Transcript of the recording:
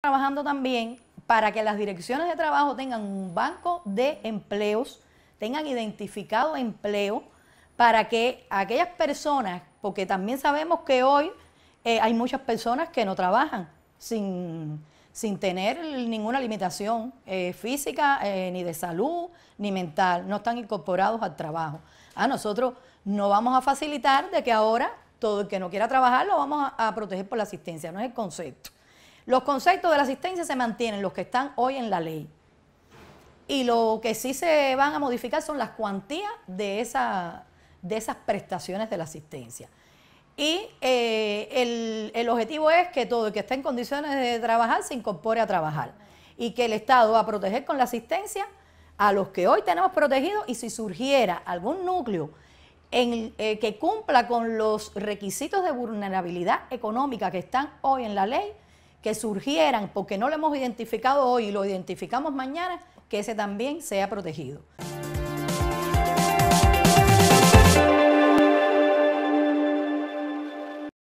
trabajando también para que las direcciones de trabajo tengan un banco de empleos, tengan identificado empleo, para que aquellas personas, porque también sabemos que hoy eh, hay muchas personas que no trabajan sin, tener ninguna limitación eh, física, eh, ni de salud, ni mental, no están incorporados al trabajo. A ah, nosotros no vamos a facilitar de que ahora todo el que no quiera trabajar lo vamos a proteger por la asistencia, no es el concepto. Los conceptos de la asistencia se mantienen, los que están hoy en la ley. Y lo que sí se van a modificar son las cuantías de, de esas prestaciones de la asistencia. Y eh, el, objetivo es que todo el que esté en condiciones de trabajar se incorpore a trabajar. Y que el Estado va a proteger con la asistencia a los que hoy tenemos protegidos y si surgiera algún núcleo en, eh, que cumpla con los requisitos de vulnerabilidad económica que están hoy en la ley, que surgieran porque no lo hemos identificado hoy y lo identificamos mañana, que ese también sea protegido.